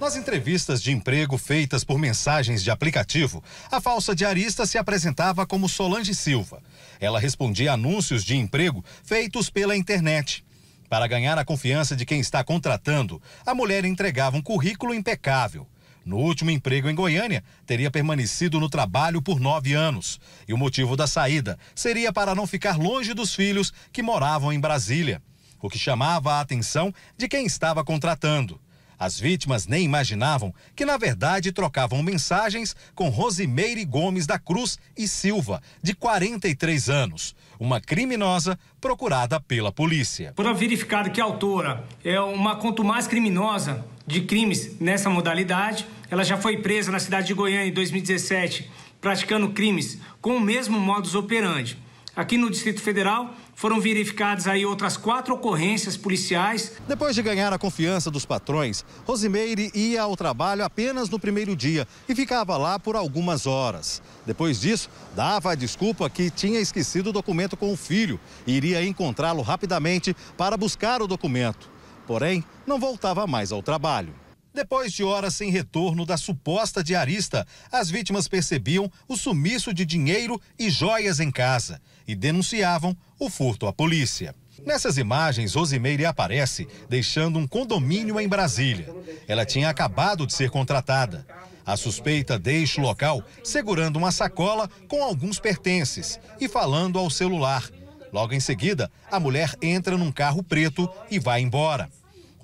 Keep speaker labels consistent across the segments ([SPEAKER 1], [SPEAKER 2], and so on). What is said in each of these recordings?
[SPEAKER 1] Nas entrevistas de emprego feitas por mensagens de aplicativo, a falsa diarista se apresentava como Solange Silva. Ela respondia anúncios de emprego feitos pela internet. Para ganhar a confiança de quem está contratando, a mulher entregava um currículo impecável. No último emprego em Goiânia, teria permanecido no trabalho por nove anos. E o motivo da saída seria para não ficar longe dos filhos que moravam em Brasília. O que chamava a atenção de quem estava contratando. As vítimas nem imaginavam que, na verdade, trocavam mensagens com Rosimeire Gomes da Cruz e Silva, de 43 anos, uma criminosa procurada pela polícia.
[SPEAKER 2] Por verificado que a autora é uma mais criminosa de crimes nessa modalidade, ela já foi presa na cidade de Goiânia em 2017, praticando crimes com o mesmo modus operandi. Aqui no Distrito Federal foram verificadas aí outras quatro ocorrências policiais.
[SPEAKER 1] Depois de ganhar a confiança dos patrões,
[SPEAKER 2] Rosimeire
[SPEAKER 1] ia ao trabalho apenas no primeiro dia e ficava lá por algumas horas. Depois disso, dava a desculpa que tinha esquecido o documento com o filho e iria encontrá-lo rapidamente para buscar o documento. Porém, não voltava mais ao trabalho. Depois de horas sem retorno da suposta diarista, as vítimas percebiam o sumiço de dinheiro e joias em casa e denunciavam o furto à polícia. Nessas imagens, Rosimeire aparece deixando um condomínio em Brasília. Ela tinha acabado de ser contratada. A suspeita deixa o local segurando uma sacola com alguns pertences e falando ao celular. Logo em seguida, a mulher entra num carro preto e vai embora.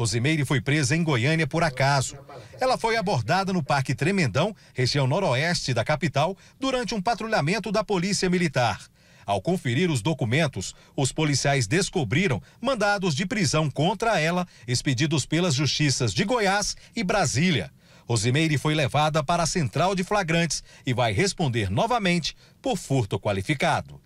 [SPEAKER 1] Rosimeire foi presa em Goiânia por acaso. Ela foi abordada no Parque Tremendão, região noroeste da capital, durante um patrulhamento da Polícia Militar. Ao conferir os documentos, os policiais descobriram mandados de prisão contra ela, expedidos pelas justiças de Goiás e Brasília. Rosimeire foi levada para a central de flagrantes e vai responder novamente por furto qualificado.